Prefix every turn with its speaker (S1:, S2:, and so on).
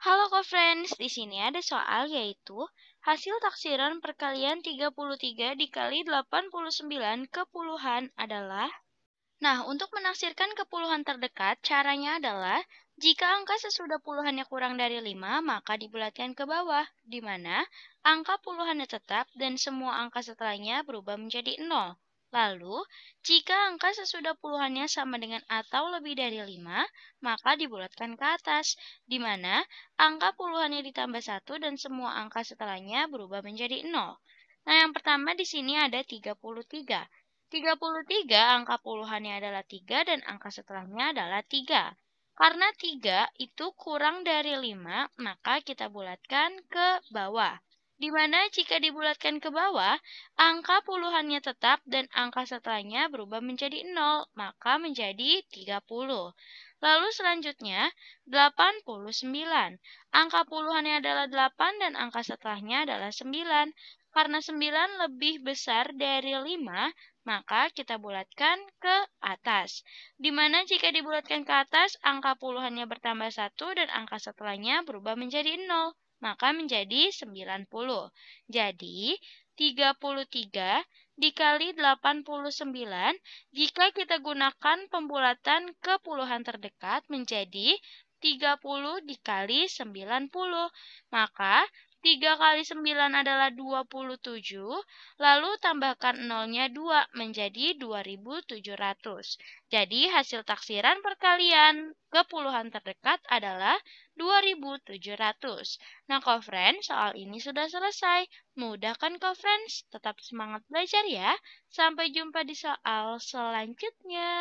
S1: Halo co-friends, di sini ada soal yaitu hasil taksiran perkalian 33 dikali 89 ke puluhan adalah Nah, untuk menaksirkan ke puluhan terdekat, caranya adalah jika angka sesudah puluhannya kurang dari 5, maka dibulatkan ke bawah, di mana angka puluhannya tetap dan semua angka setelahnya berubah menjadi 0. Lalu, jika angka sesudah puluhannya sama dengan atau lebih dari 5, maka dibulatkan ke atas, di mana angka puluhannya ditambah 1 dan semua angka setelahnya berubah menjadi 0. Nah, yang pertama di sini ada 33. 33 angka puluhannya adalah 3 dan angka setelahnya adalah 3. Karena 3 itu kurang dari 5, maka kita bulatkan ke bawah di mana jika dibulatkan ke bawah, angka puluhannya tetap dan angka setelahnya berubah menjadi 0, maka menjadi 30. Lalu selanjutnya, 89. Angka puluhannya adalah 8 dan angka setelahnya adalah 9. Karena 9 lebih besar dari 5, maka kita bulatkan ke atas. Di mana jika dibulatkan ke atas, angka puluhannya bertambah 1 dan angka setelahnya berubah menjadi 0 maka menjadi 90. Jadi, 33 dikali 89 jika kita gunakan pembulatan ke puluhan terdekat menjadi 30 dikali 90. Maka 3 kali 9 adalah 27, lalu tambahkan nolnya 2 menjadi 2700. Jadi hasil taksiran perkalian ke puluhan terdekat adalah 2700. Nah, co-friends, soal ini sudah selesai. Mudah kan co-friends? Tetap semangat belajar ya. Sampai jumpa di soal selanjutnya.